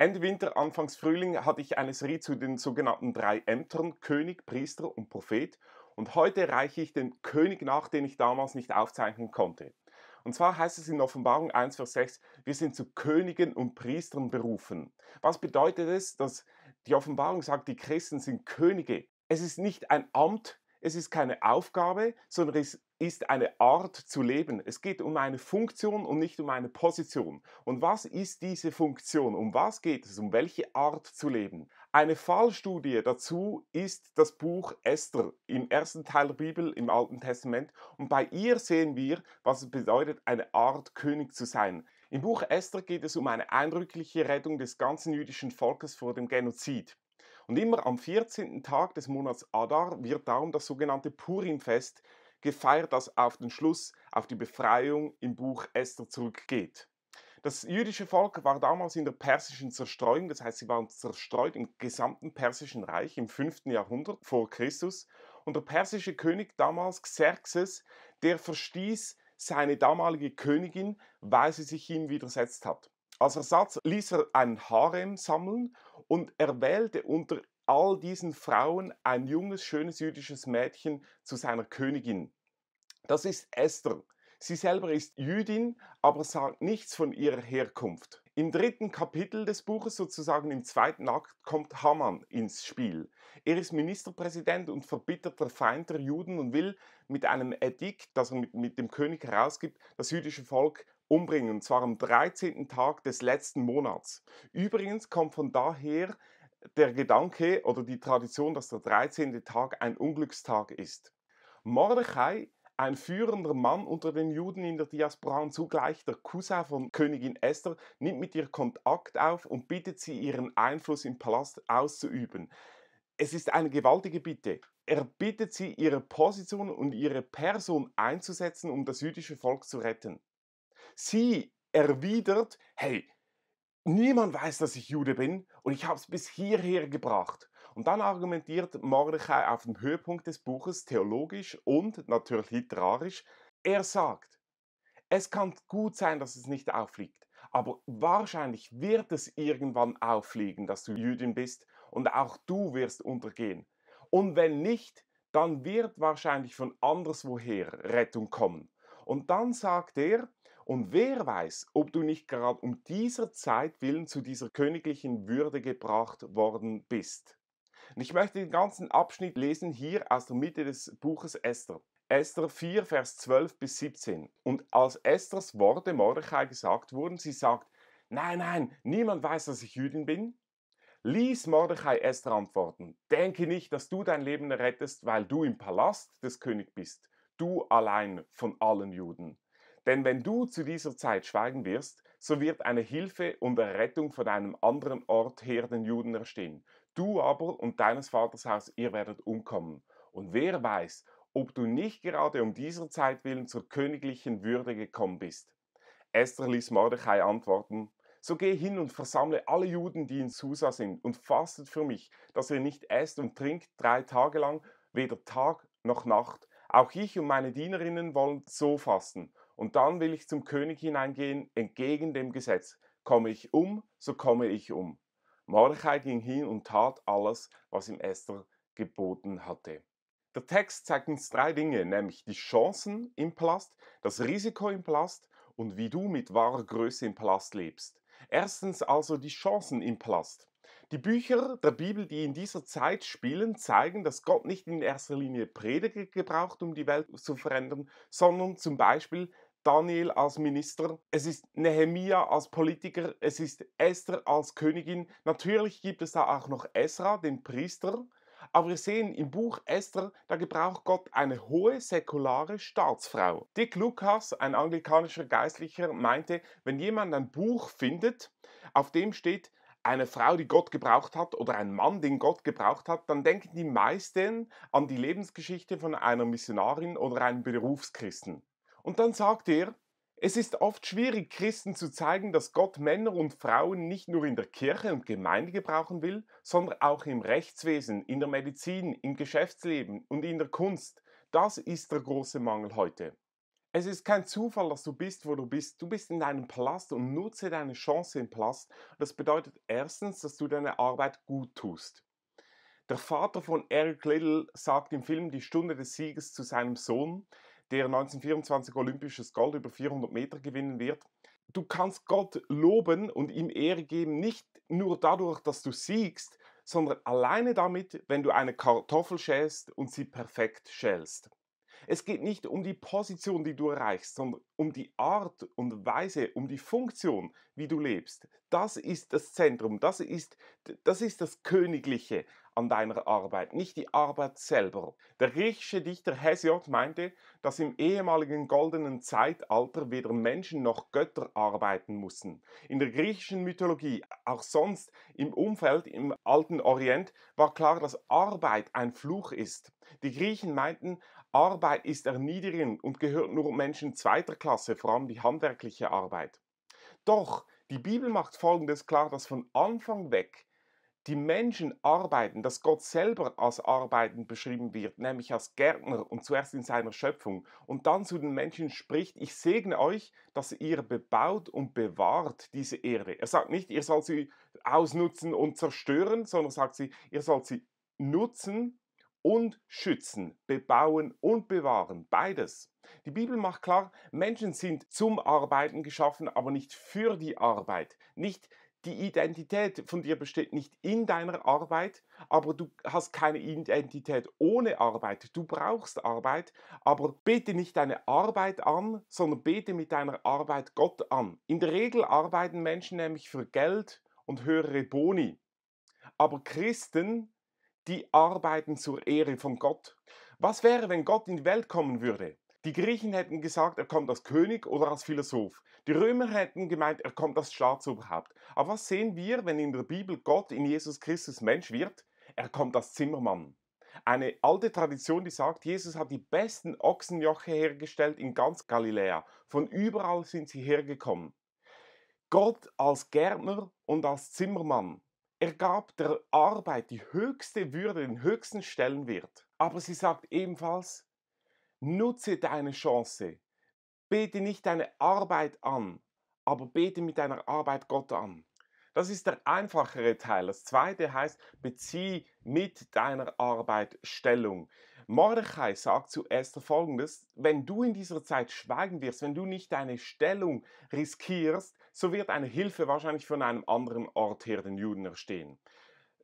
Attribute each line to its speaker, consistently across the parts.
Speaker 1: Ende Winter, Anfangs Frühling hatte ich eine Serie zu den sogenannten drei Ämtern, König, Priester und Prophet. Und heute reiche ich den König nach, den ich damals nicht aufzeichnen konnte. Und zwar heißt es in Offenbarung 1, Vers 6, wir sind zu Königen und Priestern berufen. Was bedeutet es, dass die Offenbarung sagt, die Christen sind Könige? Es ist nicht ein Amt, es ist keine Aufgabe, sondern es ist eine Art zu leben. Es geht um eine Funktion und nicht um eine Position. Und was ist diese Funktion? Um was geht es? Um welche Art zu leben? Eine Fallstudie dazu ist das Buch Esther im ersten Teil der Bibel im Alten Testament. Und bei ihr sehen wir, was es bedeutet, eine Art König zu sein. Im Buch Esther geht es um eine eindrückliche Rettung des ganzen jüdischen Volkes vor dem Genozid. Und immer am 14. Tag des Monats Adar wird darum das sogenannte Purim-Fest gefeiert, das auf den Schluss, auf die Befreiung im Buch Esther zurückgeht. Das jüdische Volk war damals in der persischen Zerstreuung, das heißt, sie waren zerstreut im gesamten persischen Reich im 5. Jahrhundert vor Christus. Und der persische König damals, Xerxes, der verstieß seine damalige Königin, weil sie sich ihm widersetzt hat. Als Ersatz ließ er einen Harem sammeln und er wählte unter all diesen Frauen ein junges, schönes jüdisches Mädchen zu seiner Königin. Das ist Esther. Sie selber ist Jüdin, aber sagt nichts von ihrer Herkunft. Im dritten Kapitel des Buches, sozusagen im zweiten Akt, kommt Haman ins Spiel. Er ist Ministerpräsident und verbitterter Feind der Juden und will mit einem Edikt, das er mit, mit dem König herausgibt, das jüdische Volk umbringen, und zwar am 13. Tag des letzten Monats. Übrigens kommt von daher der Gedanke oder die Tradition, dass der 13. Tag ein Unglückstag ist. Mordechai, ein führender Mann unter den Juden in der Diaspora und zugleich der Cousin von Königin Esther, nimmt mit ihr Kontakt auf und bittet sie, ihren Einfluss im Palast auszuüben. Es ist eine gewaltige Bitte. Er bittet sie, ihre Position und ihre Person einzusetzen, um das jüdische Volk zu retten. Sie erwidert, hey, niemand weiß, dass ich Jude bin und ich habe es bis hierher gebracht. Und dann argumentiert Mordechai auf dem Höhepunkt des Buches theologisch und natürlich literarisch. Er sagt, es kann gut sein, dass es nicht auffliegt, aber wahrscheinlich wird es irgendwann auffliegen, dass du Jüdin bist und auch du wirst untergehen. Und wenn nicht, dann wird wahrscheinlich von anderswoher Rettung kommen. Und dann sagt er, und wer weiß, ob du nicht gerade um dieser Zeit willen zu dieser königlichen Würde gebracht worden bist. Und ich möchte den ganzen Abschnitt lesen hier aus der Mitte des Buches Esther. Esther 4, Vers 12 bis 17. Und als Esthers Worte Mordechai gesagt wurden, sie sagt, nein, nein, niemand weiß, dass ich Jüdin bin, ließ Mordechai Esther antworten, denke nicht, dass du dein Leben rettest, weil du im Palast des Königs bist, du allein von allen Juden. Denn wenn du zu dieser Zeit schweigen wirst, so wird eine Hilfe und Errettung von einem anderen Ort her den Juden erstehen. Du aber und deines Vaters Haus, ihr werdet umkommen. Und wer weiß, ob du nicht gerade um dieser Zeit willen zur königlichen Würde gekommen bist. Esther ließ Mordechai antworten, so geh hin und versammle alle Juden, die in Susa sind, und fastet für mich, dass ihr nicht esst und trinkt drei Tage lang, weder Tag noch Nacht. Auch ich und meine Dienerinnen wollen so fasten. Und dann will ich zum König hineingehen, entgegen dem Gesetz. Komme ich um, so komme ich um. Mordechai ging hin und tat alles, was ihm Esther geboten hatte. Der Text zeigt uns drei Dinge, nämlich die Chancen im Palast, das Risiko im Palast und wie du mit wahrer Größe im Palast lebst. Erstens also die Chancen im Palast. Die Bücher der Bibel, die in dieser Zeit spielen, zeigen, dass Gott nicht in erster Linie Prediger gebraucht, um die Welt zu verändern, sondern zum Beispiel Daniel als Minister, es ist Nehemia als Politiker, es ist Esther als Königin. Natürlich gibt es da auch noch Esra, den Priester. Aber wir sehen im Buch Esther, da gebraucht Gott eine hohe säkulare Staatsfrau. Dick Lucas, ein anglikanischer Geistlicher, meinte, wenn jemand ein Buch findet, auf dem steht, eine Frau, die Gott gebraucht hat oder ein Mann, den Gott gebraucht hat, dann denken die meisten an die Lebensgeschichte von einer Missionarin oder einem Berufschristen. Und dann sagt er, es ist oft schwierig, Christen zu zeigen, dass Gott Männer und Frauen nicht nur in der Kirche und Gemeinde gebrauchen will, sondern auch im Rechtswesen, in der Medizin, im Geschäftsleben und in der Kunst. Das ist der große Mangel heute. Es ist kein Zufall, dass du bist, wo du bist. Du bist in deinem Palast und nutze deine Chance im Palast. Das bedeutet erstens, dass du deine Arbeit gut tust. Der Vater von Eric Little sagt im Film Die Stunde des Sieges zu seinem Sohn, der 1924 olympisches Gold über 400 Meter gewinnen wird. Du kannst Gott loben und ihm Ehre geben, nicht nur dadurch, dass du siegst, sondern alleine damit, wenn du eine Kartoffel schälst und sie perfekt schälst. Es geht nicht um die Position, die du erreichst, sondern um die Art und Weise, um die Funktion, wie du lebst. Das ist das Zentrum, das ist das, ist das Königliche an deiner Arbeit, nicht die Arbeit selber. Der griechische Dichter Hesiod meinte, dass im ehemaligen goldenen Zeitalter weder Menschen noch Götter arbeiten mussten. In der griechischen Mythologie, auch sonst im Umfeld im alten Orient, war klar, dass Arbeit ein Fluch ist. Die Griechen meinten, Arbeit ist erniedrigend und gehört nur Menschen zweiter Klasse, vor allem die handwerkliche Arbeit. Doch die Bibel macht Folgendes klar, dass von Anfang weg die Menschen arbeiten, dass Gott selber als Arbeiten beschrieben wird, nämlich als Gärtner und zuerst in seiner Schöpfung und dann zu den Menschen spricht, ich segne euch, dass ihr bebaut und bewahrt diese Erde. Er sagt nicht, ihr sollt sie ausnutzen und zerstören, sondern sagt sie, ihr sollt sie nutzen und schützen, bebauen und bewahren, beides. Die Bibel macht klar, Menschen sind zum Arbeiten geschaffen, aber nicht für die Arbeit. Nicht die Identität von dir besteht nicht in deiner Arbeit, aber du hast keine Identität ohne Arbeit. Du brauchst Arbeit, aber bete nicht deine Arbeit an, sondern bete mit deiner Arbeit Gott an. In der Regel arbeiten Menschen nämlich für Geld und höhere Boni. Aber Christen die arbeiten zur Ehre von Gott. Was wäre, wenn Gott in die Welt kommen würde? Die Griechen hätten gesagt, er kommt als König oder als Philosoph. Die Römer hätten gemeint, er kommt als Staatsoberhaupt. Aber was sehen wir, wenn in der Bibel Gott in Jesus Christus Mensch wird? Er kommt als Zimmermann. Eine alte Tradition, die sagt, Jesus hat die besten Ochsenjoche hergestellt in ganz Galiläa. Von überall sind sie hergekommen. Gott als Gärtner und als Zimmermann. Er gab der Arbeit die höchste Würde, den höchsten Stellenwert. Aber sie sagt ebenfalls, nutze deine Chance. Bete nicht deine Arbeit an, aber bete mit deiner Arbeit Gott an. Das ist der einfachere Teil. Das zweite heißt, bezieh mit deiner Arbeit Stellung. Mordechai sagt zu Esther folgendes, wenn du in dieser Zeit schweigen wirst, wenn du nicht deine Stellung riskierst, so wird eine Hilfe wahrscheinlich von einem anderen Ort her den Juden erstehen.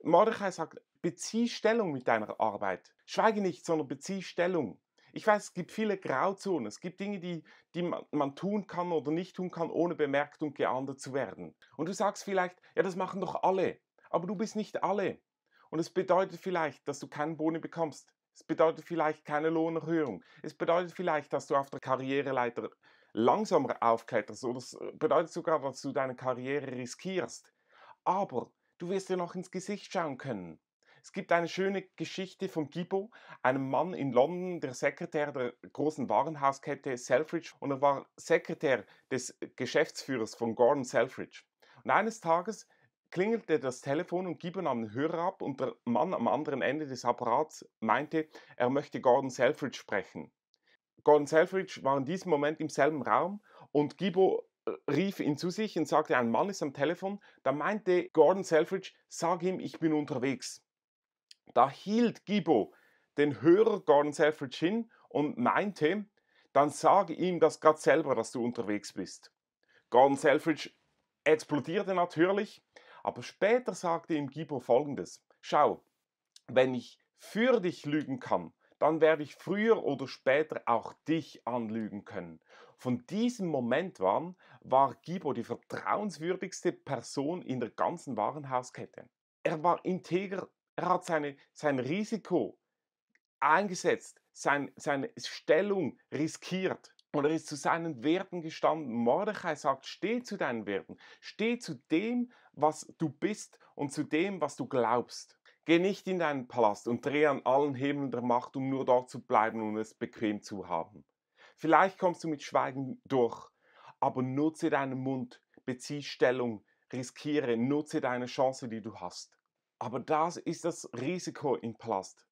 Speaker 1: Mordechai sagt, bezieh Stellung mit deiner Arbeit. Schweige nicht, sondern bezieh Stellung. Ich weiß, es gibt viele Grauzonen. Es gibt Dinge, die, die man tun kann oder nicht tun kann, ohne bemerkt und geahndet zu werden. Und du sagst vielleicht, ja, das machen doch alle. Aber du bist nicht alle. Und es bedeutet vielleicht, dass du keinen Boni bekommst. Es bedeutet vielleicht keine Lohnerhöhung. Es bedeutet vielleicht, dass du auf der Karriereleiter langsamer aufkletterst oder es äh, bedeutet sogar, dass du deine Karriere riskierst. Aber du wirst dir noch ins Gesicht schauen können. Es gibt eine schöne Geschichte von Gibo, einem Mann in London, der Sekretär der großen Warenhauskette Selfridge und er war Sekretär des Geschäftsführers von Gordon Selfridge. Und eines Tages klingelte das Telefon und Gibbon nahm den Hörer ab und der Mann am anderen Ende des Apparats meinte, er möchte Gordon Selfridge sprechen. Gordon Selfridge war in diesem Moment im selben Raum und Gibo äh, rief ihn zu sich und sagte, ein Mann ist am Telefon. Da meinte Gordon Selfridge, sag ihm, ich bin unterwegs. Da hielt Gibo den Hörer Gordon Selfridge hin und meinte, dann sag ihm das gerade selber, dass du unterwegs bist. Gordon Selfridge explodierte natürlich aber später sagte ihm Gibor folgendes: Schau, wenn ich für dich lügen kann, dann werde ich früher oder später auch dich anlügen können. Von diesem Moment an war Gibo die vertrauenswürdigste Person in der ganzen Warenhauskette. Er war integer, er hat seine, sein Risiko eingesetzt, sein, seine Stellung riskiert. Und er ist zu seinen Werten gestanden. Mordechai sagt, steh zu deinen Werten, steh zu dem, was du bist und zu dem, was du glaubst. Geh nicht in deinen Palast und dreh an allen Hebeln der Macht, um nur dort zu bleiben und es bequem zu haben. Vielleicht kommst du mit Schweigen durch, aber nutze deinen Mund, bezieh Stellung, riskiere, nutze deine Chance, die du hast. Aber das ist das Risiko im Palast.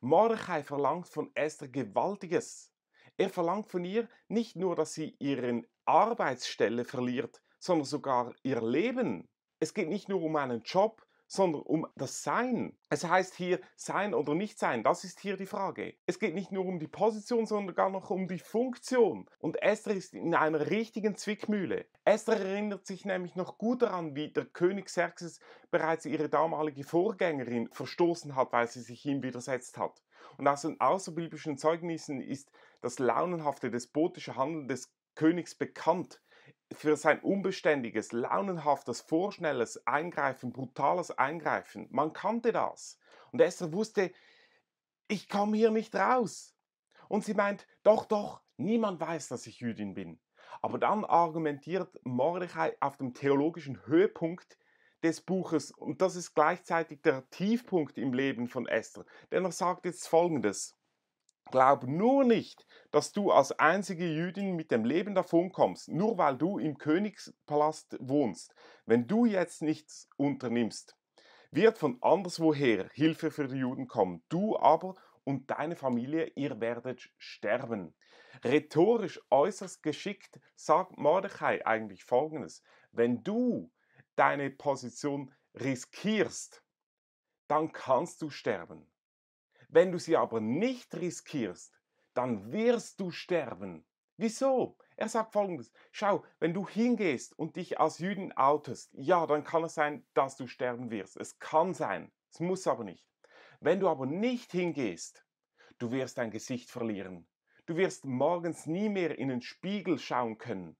Speaker 1: Mordechai verlangt von Esther Gewaltiges. Er verlangt von ihr nicht nur, dass sie ihre Arbeitsstelle verliert, sondern sogar ihr Leben es geht nicht nur um einen Job, sondern um das Sein. Es heißt hier Sein oder Nicht-Sein, das ist hier die Frage. Es geht nicht nur um die Position, sondern gar noch um die Funktion. Und Esther ist in einer richtigen Zwickmühle. Esther erinnert sich nämlich noch gut daran, wie der König Xerxes bereits ihre damalige Vorgängerin verstoßen hat, weil sie sich ihm widersetzt hat. Und aus den außerbiblischen Zeugnissen ist das launenhafte, despotische Handeln des Königs bekannt, für sein unbeständiges, launenhaftes, vorschnelles Eingreifen, brutales Eingreifen. Man kannte das. Und Esther wusste, ich komme hier nicht raus. Und sie meint, doch, doch, niemand weiß, dass ich Jüdin bin. Aber dann argumentiert Mordechai auf dem theologischen Höhepunkt des Buches, und das ist gleichzeitig der Tiefpunkt im Leben von Esther, denn er sagt jetzt Folgendes. Glaub nur nicht, dass du als einzige Jüdin mit dem Leben davonkommst, nur weil du im Königspalast wohnst. Wenn du jetzt nichts unternimmst, wird von anderswoher Hilfe für die Juden kommen. Du aber und deine Familie, ihr werdet sterben. Rhetorisch äußerst geschickt sagt Mordechai eigentlich Folgendes. Wenn du deine Position riskierst, dann kannst du sterben. Wenn du sie aber nicht riskierst, dann wirst du sterben. Wieso? Er sagt folgendes, schau, wenn du hingehst und dich als Jüden outest, ja, dann kann es sein, dass du sterben wirst. Es kann sein, es muss aber nicht. Wenn du aber nicht hingehst, du wirst dein Gesicht verlieren. Du wirst morgens nie mehr in den Spiegel schauen können.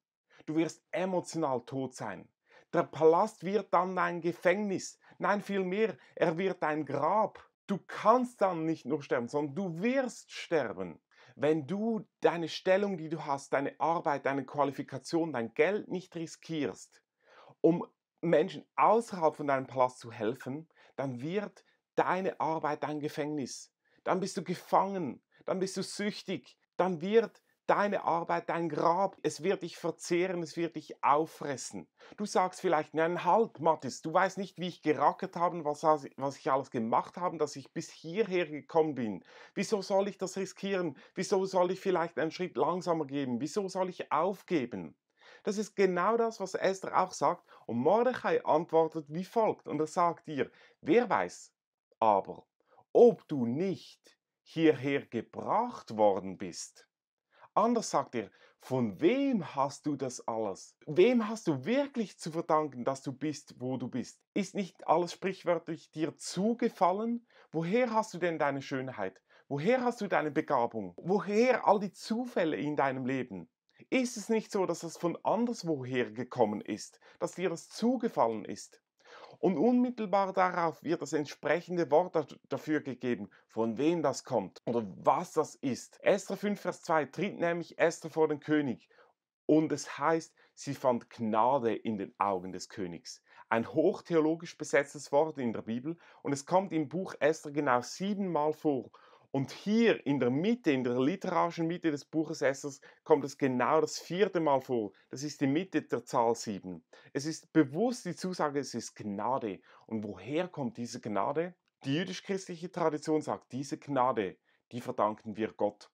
Speaker 1: Du wirst emotional tot sein. Der Palast wird dann dein Gefängnis. Nein, vielmehr, er wird dein Grab. Du kannst dann nicht nur sterben, sondern du wirst sterben. Wenn du deine Stellung, die du hast, deine Arbeit, deine Qualifikation, dein Geld nicht riskierst, um Menschen außerhalb von deinem Palast zu helfen, dann wird deine Arbeit dein Gefängnis. Dann bist du gefangen, dann bist du süchtig, dann wird Deine Arbeit, dein Grab, es wird dich verzehren, es wird dich auffressen. Du sagst vielleicht, nein, halt, Mathis, du weißt nicht, wie ich gerackert habe, was, was ich alles gemacht habe, dass ich bis hierher gekommen bin. Wieso soll ich das riskieren? Wieso soll ich vielleicht einen Schritt langsamer gehen? Wieso soll ich aufgeben? Das ist genau das, was Esther auch sagt. Und Mordechai antwortet wie folgt. Und er sagt ihr, wer weiß aber, ob du nicht hierher gebracht worden bist. Anders sagt er, von wem hast du das alles? Wem hast du wirklich zu verdanken, dass du bist, wo du bist? Ist nicht alles sprichwörtlich dir zugefallen? Woher hast du denn deine Schönheit? Woher hast du deine Begabung? Woher all die Zufälle in deinem Leben? Ist es nicht so, dass das von anderswoher gekommen ist, dass dir das zugefallen ist? Und unmittelbar darauf wird das entsprechende Wort dafür gegeben, von wem das kommt oder was das ist. Esther 5, Vers 2 tritt nämlich Esther vor den König und es heißt, sie fand Gnade in den Augen des Königs. Ein hochtheologisch besetztes Wort in der Bibel und es kommt im Buch Esther genau siebenmal vor und hier in der Mitte, in der literarischen Mitte des Buches Essers, kommt es genau das vierte Mal vor. Das ist die Mitte der Zahl 7. Es ist bewusst die Zusage, es ist Gnade. Und woher kommt diese Gnade? Die jüdisch-christliche Tradition sagt, diese Gnade, die verdanken wir Gott.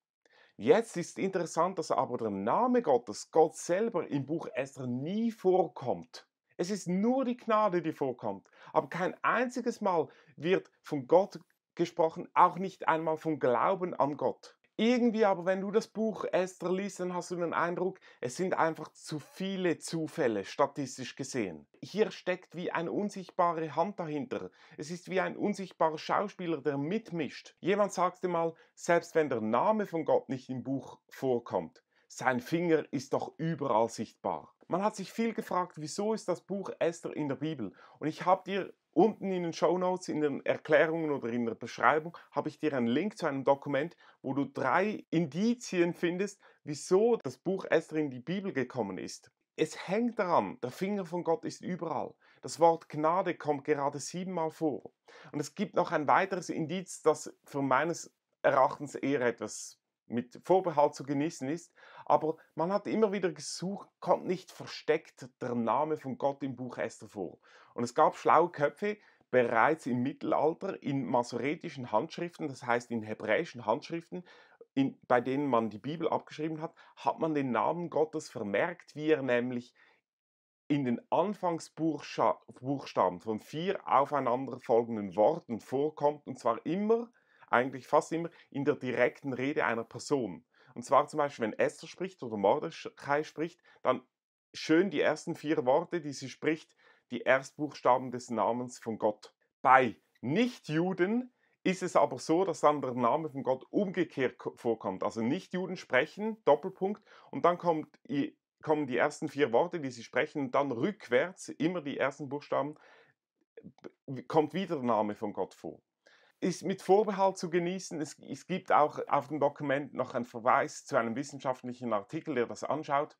Speaker 1: Jetzt ist interessant, dass aber der Name Gottes, Gott selber, im Buch Esther nie vorkommt. Es ist nur die Gnade, die vorkommt. Aber kein einziges Mal wird von Gott gesprochen, auch nicht einmal vom Glauben an Gott. Irgendwie aber, wenn du das Buch Esther liest, dann hast du den Eindruck, es sind einfach zu viele Zufälle, statistisch gesehen. Hier steckt wie eine unsichtbare Hand dahinter. Es ist wie ein unsichtbarer Schauspieler, der mitmischt. Jemand sagte mal, selbst wenn der Name von Gott nicht im Buch vorkommt, sein Finger ist doch überall sichtbar. Man hat sich viel gefragt, wieso ist das Buch Esther in der Bibel? Und ich habe dir unten in den Show Notes, in den Erklärungen oder in der Beschreibung, habe ich dir einen Link zu einem Dokument, wo du drei Indizien findest, wieso das Buch Esther in die Bibel gekommen ist. Es hängt daran, der Finger von Gott ist überall. Das Wort Gnade kommt gerade siebenmal vor. Und es gibt noch ein weiteres Indiz, das für meines Erachtens eher etwas mit Vorbehalt zu genießen ist, aber man hat immer wieder gesucht, kommt nicht versteckt der Name von Gott im Buch Esther vor. Und es gab schlaue Köpfe bereits im Mittelalter in masoretischen Handschriften, das heißt in hebräischen Handschriften, in, bei denen man die Bibel abgeschrieben hat, hat man den Namen Gottes vermerkt, wie er nämlich in den Anfangsbuchstaben von vier aufeinanderfolgenden Worten vorkommt, und zwar immer eigentlich fast immer in der direkten Rede einer Person. Und zwar zum Beispiel, wenn Esther spricht oder Mordechai spricht, dann schön die ersten vier Worte, die sie spricht, die Erstbuchstaben des Namens von Gott. Bei Nichtjuden ist es aber so, dass dann der Name von Gott umgekehrt vorkommt. Also Nichtjuden sprechen, Doppelpunkt, und dann kommt, kommen die ersten vier Worte, die sie sprechen, und dann rückwärts, immer die ersten Buchstaben, kommt wieder der Name von Gott vor ist mit Vorbehalt zu genießen. Es, es gibt auch auf dem Dokument noch einen Verweis zu einem wissenschaftlichen Artikel, der das anschaut,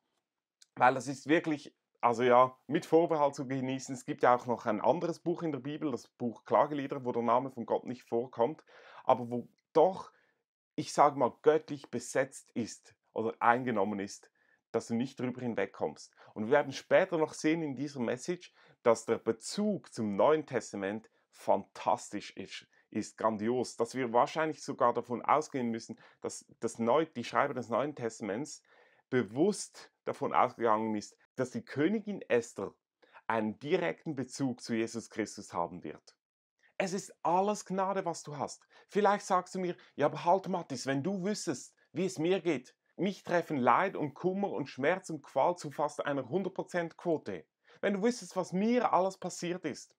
Speaker 1: weil das ist wirklich also ja, mit Vorbehalt zu genießen. Es gibt ja auch noch ein anderes Buch in der Bibel, das Buch Klagelieder, wo der Name von Gott nicht vorkommt, aber wo doch, ich sage mal, göttlich besetzt ist oder eingenommen ist, dass du nicht drüber hinwegkommst. Und wir werden später noch sehen in dieser Message, dass der Bezug zum Neuen Testament fantastisch ist ist grandios, dass wir wahrscheinlich sogar davon ausgehen müssen, dass das Neu, die Schreiber des Neuen Testaments bewusst davon ausgegangen ist, dass die Königin Esther einen direkten Bezug zu Jesus Christus haben wird. Es ist alles Gnade, was du hast. Vielleicht sagst du mir, ja, aber halt, Mathis, wenn du wüsstest, wie es mir geht, mich treffen Leid und Kummer und Schmerz und Qual zu fast einer 100%-Quote. Wenn du wüsstest, was mir alles passiert ist,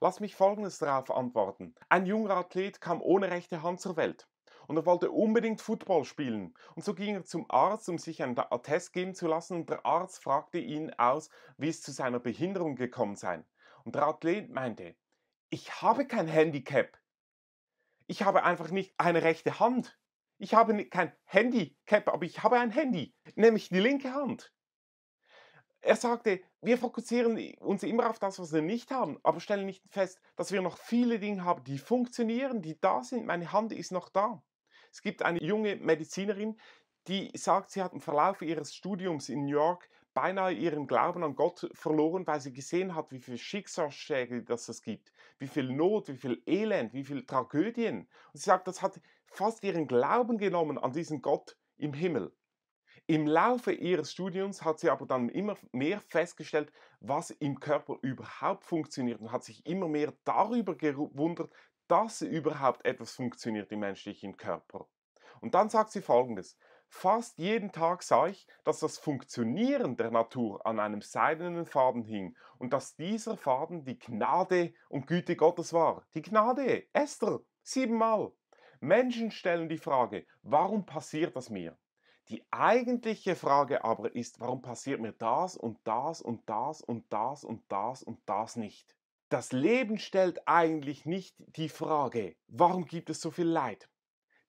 Speaker 1: Lass mich Folgendes darauf antworten. Ein junger Athlet kam ohne rechte Hand zur Welt und er wollte unbedingt Football spielen. Und so ging er zum Arzt, um sich einen Attest geben zu lassen und der Arzt fragte ihn aus, wie es zu seiner Behinderung gekommen sei. Und der Athlet meinte, ich habe kein Handicap. Ich habe einfach nicht eine rechte Hand. Ich habe kein Handicap, aber ich habe ein Handy, nämlich die linke Hand. Er sagte, wir fokussieren uns immer auf das, was wir nicht haben, aber stellen nicht fest, dass wir noch viele Dinge haben, die funktionieren, die da sind. Meine Hand ist noch da. Es gibt eine junge Medizinerin, die sagt, sie hat im Verlauf ihres Studiums in New York beinahe ihren Glauben an Gott verloren, weil sie gesehen hat, wie viele Schicksalsschläge das es gibt, wie viel Not, wie viel Elend, wie viele Tragödien. Und sie sagt, das hat fast ihren Glauben genommen an diesen Gott im Himmel. Im Laufe ihres Studiums hat sie aber dann immer mehr festgestellt, was im Körper überhaupt funktioniert und hat sich immer mehr darüber gewundert, dass überhaupt etwas funktioniert im menschlichen Körper. Und dann sagt sie folgendes. Fast jeden Tag sah ich, dass das Funktionieren der Natur an einem seidenen Faden hing und dass dieser Faden die Gnade und Güte Gottes war. Die Gnade, Esther, siebenmal. Menschen stellen die Frage, warum passiert das mir? Die eigentliche Frage aber ist, warum passiert mir das und das und das und das und das und das nicht? Das Leben stellt eigentlich nicht die Frage, warum gibt es so viel Leid?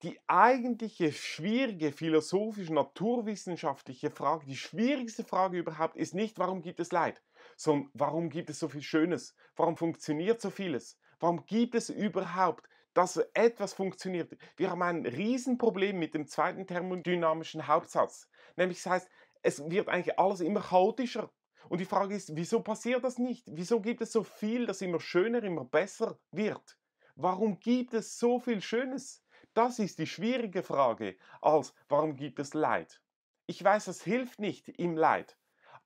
Speaker 1: Die eigentliche schwierige philosophische, naturwissenschaftliche Frage, die schwierigste Frage überhaupt ist nicht, warum gibt es Leid, sondern warum gibt es so viel Schönes? Warum funktioniert so vieles? Warum gibt es überhaupt dass etwas funktioniert. Wir haben ein Riesenproblem mit dem zweiten thermodynamischen Hauptsatz. Nämlich das heißt, es wird eigentlich alles immer chaotischer. Und die Frage ist, wieso passiert das nicht? Wieso gibt es so viel, das immer schöner, immer besser wird? Warum gibt es so viel Schönes? Das ist die schwierige Frage, als warum gibt es Leid? Ich weiß, das hilft nicht im Leid,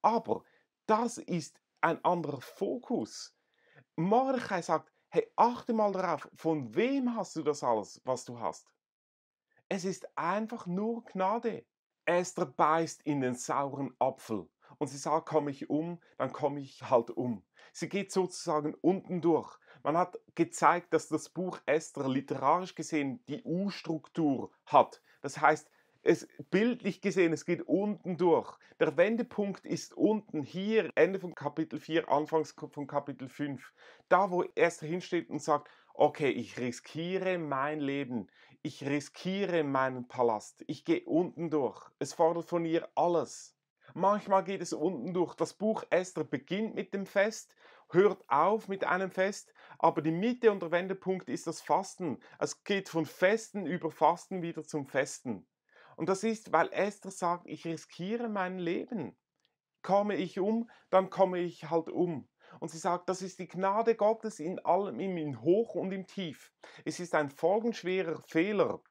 Speaker 1: aber das ist ein anderer Fokus. Mordechai sagt, Hey, achte mal darauf, von wem hast du das alles, was du hast? Es ist einfach nur Gnade. Esther beißt in den sauren Apfel und sie sagt, komme ich um, dann komme ich halt um. Sie geht sozusagen unten durch. Man hat gezeigt, dass das Buch Esther literarisch gesehen die U-Struktur hat. Das heißt, es bildlich gesehen, es geht unten durch. Der Wendepunkt ist unten hier, Ende von Kapitel 4, Anfangs von Kapitel 5. Da, wo erst hinsteht und sagt, okay, ich riskiere mein Leben, ich riskiere meinen Palast, ich gehe unten durch. Es fordert von ihr alles. Manchmal geht es unten durch. Das Buch Esther beginnt mit dem Fest, hört auf mit einem Fest, aber die Mitte und der Wendepunkt ist das Fasten. Es geht von Festen über Fasten wieder zum Festen. Und das ist, weil Esther sagt, ich riskiere mein Leben. Komme ich um, dann komme ich halt um. Und sie sagt, das ist die Gnade Gottes in allem, in Hoch und im Tief. Es ist ein folgenschwerer Fehler,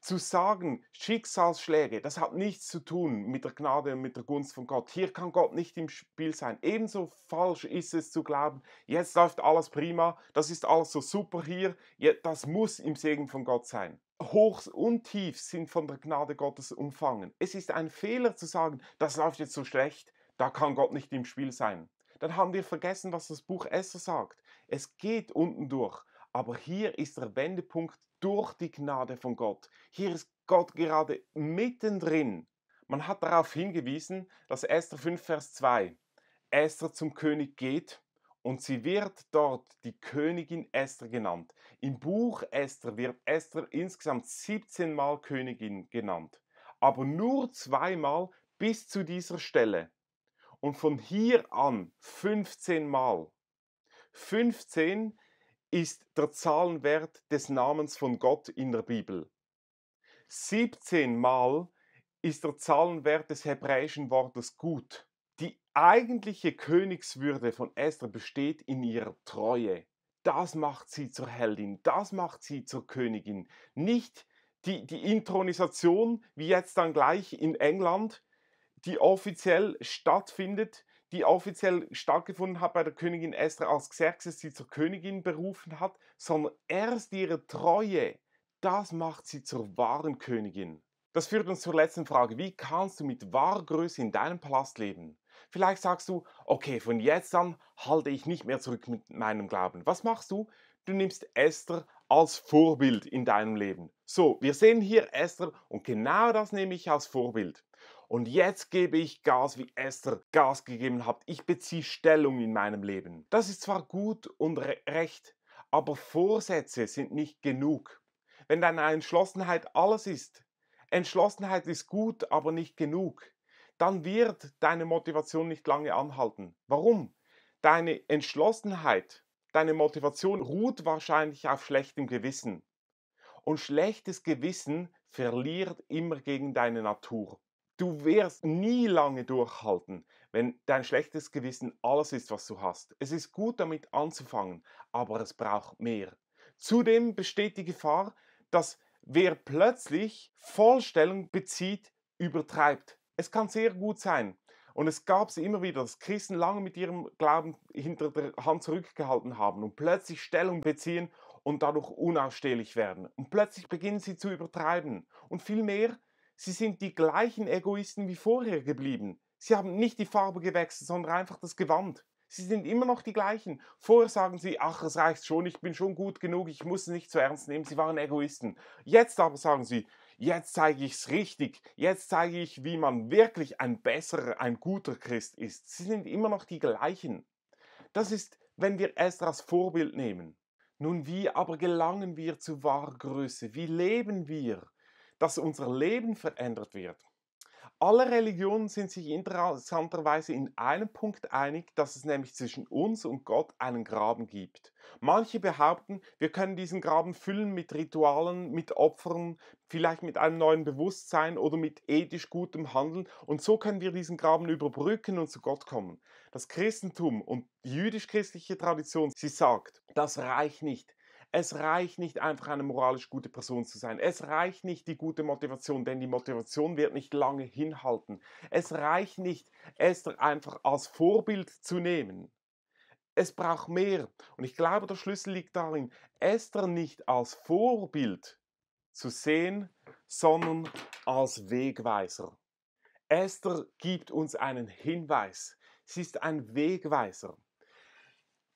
Speaker 1: zu sagen, Schicksalsschläge, das hat nichts zu tun mit der Gnade und mit der Gunst von Gott. Hier kann Gott nicht im Spiel sein. Ebenso falsch ist es zu glauben, jetzt läuft alles prima, das ist alles so super hier, das muss im Segen von Gott sein. Hochs und Tiefs sind von der Gnade Gottes umfangen. Es ist ein Fehler zu sagen, das läuft jetzt so schlecht, da kann Gott nicht im Spiel sein. Dann haben wir vergessen, was das Buch Esser sagt. Es geht unten durch. Aber hier ist der Wendepunkt durch die Gnade von Gott. Hier ist Gott gerade mittendrin. Man hat darauf hingewiesen, dass Esther 5, Vers 2, Esther zum König geht und sie wird dort die Königin Esther genannt. Im Buch Esther wird Esther insgesamt 17 Mal Königin genannt, aber nur zweimal bis zu dieser Stelle. Und von hier an 15 Mal. 15 ist der Zahlenwert des Namens von Gott in der Bibel. 17 Mal ist der Zahlenwert des hebräischen Wortes gut. Die eigentliche Königswürde von Esther besteht in ihrer Treue. Das macht sie zur Heldin, das macht sie zur Königin. Nicht die, die Intronisation, wie jetzt dann gleich in England, die offiziell stattfindet, die offiziell stattgefunden hat bei der Königin Esther, als Xerxes sie zur Königin berufen hat, sondern erst ihre Treue, das macht sie zur wahren Königin. Das führt uns zur letzten Frage. Wie kannst du mit wahrer Größe in deinem Palast leben? Vielleicht sagst du, okay, von jetzt an halte ich nicht mehr zurück mit meinem Glauben. Was machst du? Du nimmst Esther als Vorbild in deinem Leben. So, wir sehen hier Esther und genau das nehme ich als Vorbild. Und jetzt gebe ich Gas, wie Esther Gas gegeben hat. Ich beziehe Stellung in meinem Leben. Das ist zwar gut und re recht, aber Vorsätze sind nicht genug. Wenn deine Entschlossenheit alles ist, Entschlossenheit ist gut, aber nicht genug, dann wird deine Motivation nicht lange anhalten. Warum? Deine Entschlossenheit, deine Motivation ruht wahrscheinlich auf schlechtem Gewissen. Und schlechtes Gewissen verliert immer gegen deine Natur. Du wirst nie lange durchhalten, wenn dein schlechtes Gewissen alles ist, was du hast. Es ist gut damit anzufangen, aber es braucht mehr. Zudem besteht die Gefahr, dass wer plötzlich Vollstellung bezieht, übertreibt. Es kann sehr gut sein. Und es gab es immer wieder, dass Christen lange mit ihrem Glauben hinter der Hand zurückgehalten haben und plötzlich Stellung beziehen und dadurch unausstehlich werden. Und plötzlich beginnen sie zu übertreiben. Und vielmehr Sie sind die gleichen Egoisten wie vorher geblieben. Sie haben nicht die Farbe gewechselt, sondern einfach das Gewand. Sie sind immer noch die gleichen. Vorher sagen sie, ach, es reicht schon, ich bin schon gut genug, ich muss es nicht zu ernst nehmen, sie waren Egoisten. Jetzt aber sagen sie, jetzt zeige ich es richtig, jetzt zeige ich, wie man wirklich ein besserer, ein guter Christ ist. Sie sind immer noch die gleichen. Das ist, wenn wir Esdras Vorbild nehmen. Nun, wie aber gelangen wir zu Wahrgröße? Wie leben wir? dass unser Leben verändert wird. Alle Religionen sind sich interessanterweise in einem Punkt einig, dass es nämlich zwischen uns und Gott einen Graben gibt. Manche behaupten, wir können diesen Graben füllen mit Ritualen, mit Opfern, vielleicht mit einem neuen Bewusstsein oder mit ethisch gutem Handeln und so können wir diesen Graben überbrücken und zu Gott kommen. Das Christentum und jüdisch-christliche Tradition, sie sagt, das reicht nicht. Es reicht nicht einfach eine moralisch gute Person zu sein. Es reicht nicht die gute Motivation, denn die Motivation wird nicht lange hinhalten. Es reicht nicht, Esther einfach als Vorbild zu nehmen. Es braucht mehr. Und ich glaube, der Schlüssel liegt darin, Esther nicht als Vorbild zu sehen, sondern als Wegweiser. Esther gibt uns einen Hinweis. Sie ist ein Wegweiser.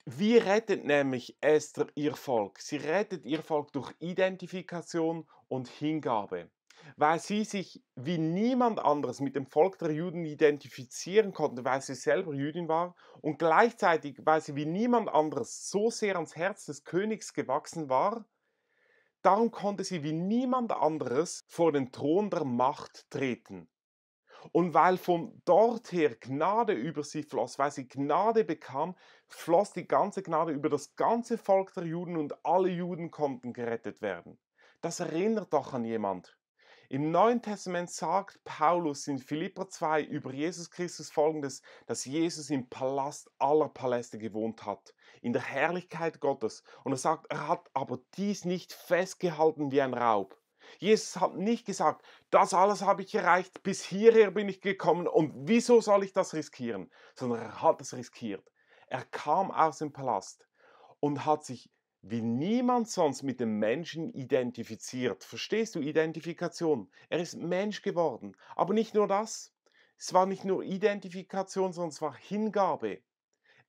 Speaker 1: Wie rettet nämlich Esther ihr Volk? Sie rettet ihr Volk durch Identifikation und Hingabe. Weil sie sich wie niemand anderes mit dem Volk der Juden identifizieren konnte, weil sie selber Jüdin war und gleichzeitig, weil sie wie niemand anderes so sehr ans Herz des Königs gewachsen war, darum konnte sie wie niemand anderes vor den Thron der Macht treten und weil von dort her Gnade über sie floss, weil sie Gnade bekam, floss die ganze Gnade über das ganze Volk der Juden und alle Juden konnten gerettet werden. Das erinnert doch an jemand. Im Neuen Testament sagt Paulus in Philippa 2 über Jesus Christus folgendes, dass Jesus im Palast aller Paläste gewohnt hat, in der Herrlichkeit Gottes. Und er sagt, er hat aber dies nicht festgehalten wie ein Raub. Jesus hat nicht gesagt, das alles habe ich erreicht, bis hierher bin ich gekommen und wieso soll ich das riskieren? Sondern er hat es riskiert. Er kam aus dem Palast und hat sich wie niemand sonst mit dem Menschen identifiziert. Verstehst du Identifikation? Er ist Mensch geworden. Aber nicht nur das. Es war nicht nur Identifikation, sondern es war Hingabe.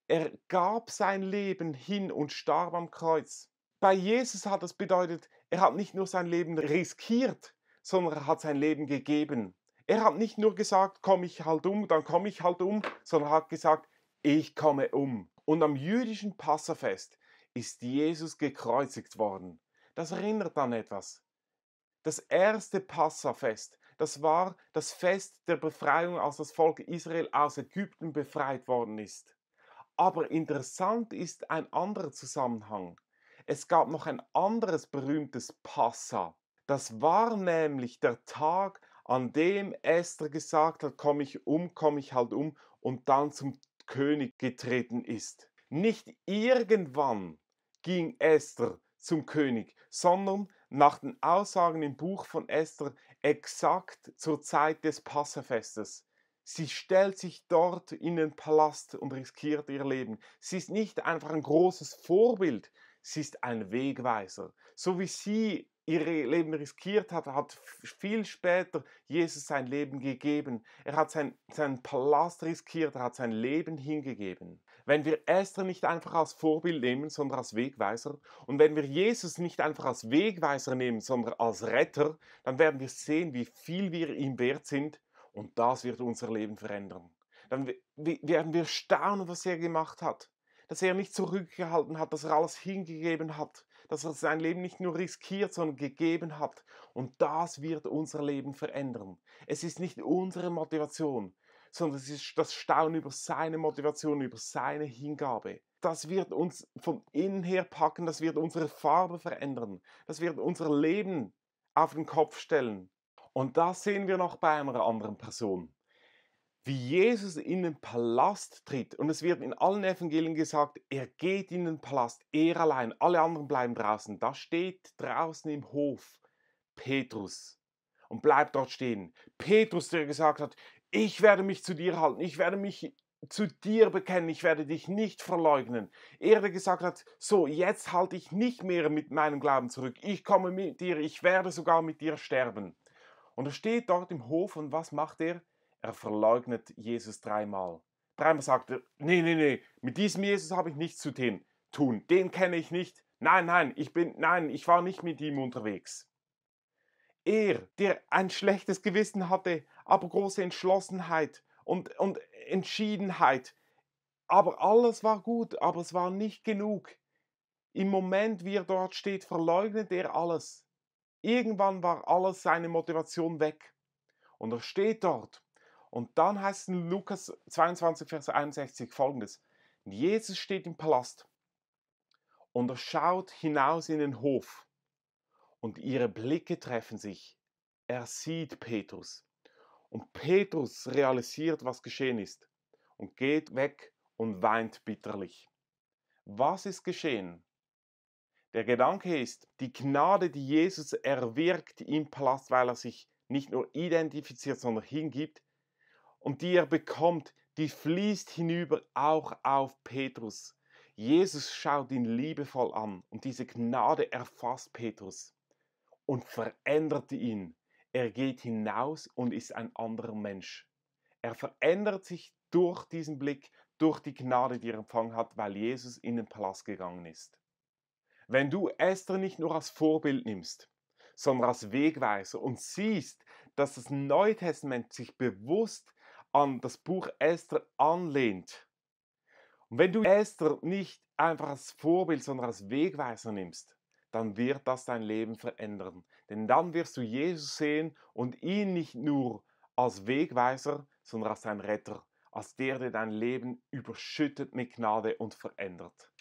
Speaker 1: Er gab sein Leben hin und starb am Kreuz. Bei Jesus hat das bedeutet, er hat nicht nur sein Leben riskiert, sondern er hat sein Leben gegeben. Er hat nicht nur gesagt, komme ich halt um, dann komme ich halt um, sondern hat gesagt, ich komme um. Und am jüdischen Passafest ist Jesus gekreuzigt worden. Das erinnert an etwas. Das erste Passafest, das war das Fest der Befreiung, als das Volk Israel aus Ägypten befreit worden ist. Aber interessant ist ein anderer Zusammenhang. Es gab noch ein anderes berühmtes Passa. Das war nämlich der Tag, an dem Esther gesagt hat, komm ich um, komm ich halt um und dann zum König getreten ist. Nicht irgendwann ging Esther zum König, sondern nach den Aussagen im Buch von Esther exakt zur Zeit des Passafestes. Sie stellt sich dort in den Palast und riskiert ihr Leben. Sie ist nicht einfach ein großes Vorbild, sie ist ein Wegweiser. So wie sie ihr Leben riskiert hat, hat viel später Jesus sein Leben gegeben. Er hat sein, seinen Palast riskiert, er hat sein Leben hingegeben. Wenn wir Esther nicht einfach als Vorbild nehmen, sondern als Wegweiser, und wenn wir Jesus nicht einfach als Wegweiser nehmen, sondern als Retter, dann werden wir sehen, wie viel wir ihm wert sind, und das wird unser Leben verändern. Dann werden wir staunen, was er gemacht hat dass er nicht zurückgehalten hat, dass er alles hingegeben hat, dass er sein Leben nicht nur riskiert, sondern gegeben hat. Und das wird unser Leben verändern. Es ist nicht unsere Motivation, sondern es ist das Staunen über seine Motivation, über seine Hingabe. Das wird uns von innen her packen, das wird unsere Farbe verändern, das wird unser Leben auf den Kopf stellen. Und das sehen wir noch bei einer anderen Person wie Jesus in den Palast tritt. Und es wird in allen Evangelien gesagt, er geht in den Palast, er allein, alle anderen bleiben draußen. Da steht draußen im Hof Petrus und bleibt dort stehen. Petrus, der gesagt hat, ich werde mich zu dir halten, ich werde mich zu dir bekennen, ich werde dich nicht verleugnen. Er, der gesagt hat, so, jetzt halte ich nicht mehr mit meinem Glauben zurück, ich komme mit dir, ich werde sogar mit dir sterben. Und er steht dort im Hof und was macht er? Er verleugnet Jesus dreimal. Dreimal sagt er, nee, nee, nee, mit diesem Jesus habe ich nichts zu tun. Den kenne ich nicht. Nein, nein, ich bin, nein, ich war nicht mit ihm unterwegs. Er, der ein schlechtes Gewissen hatte, aber große Entschlossenheit und, und Entschiedenheit. Aber alles war gut, aber es war nicht genug. Im Moment, wie er dort steht, verleugnet er alles. Irgendwann war alles seine Motivation weg. Und er steht dort und dann heißt es in Lukas 22, Vers 61 folgendes. Jesus steht im Palast und er schaut hinaus in den Hof und ihre Blicke treffen sich. Er sieht Petrus. Und Petrus realisiert, was geschehen ist und geht weg und weint bitterlich. Was ist geschehen? Der Gedanke ist, die Gnade, die Jesus erwirkt im Palast, weil er sich nicht nur identifiziert, sondern hingibt, und die er bekommt, die fließt hinüber auch auf Petrus. Jesus schaut ihn liebevoll an und diese Gnade erfasst Petrus und verändert ihn. Er geht hinaus und ist ein anderer Mensch. Er verändert sich durch diesen Blick, durch die Gnade, die er empfangen hat, weil Jesus in den Palast gegangen ist. Wenn du Esther nicht nur als Vorbild nimmst, sondern als Wegweiser und siehst, dass das Neue Testament sich bewusst an das Buch Esther anlehnt. Und wenn du Esther nicht einfach als Vorbild, sondern als Wegweiser nimmst, dann wird das dein Leben verändern. Denn dann wirst du Jesus sehen und ihn nicht nur als Wegweiser, sondern als dein Retter, als der, der dein Leben überschüttet mit Gnade und verändert.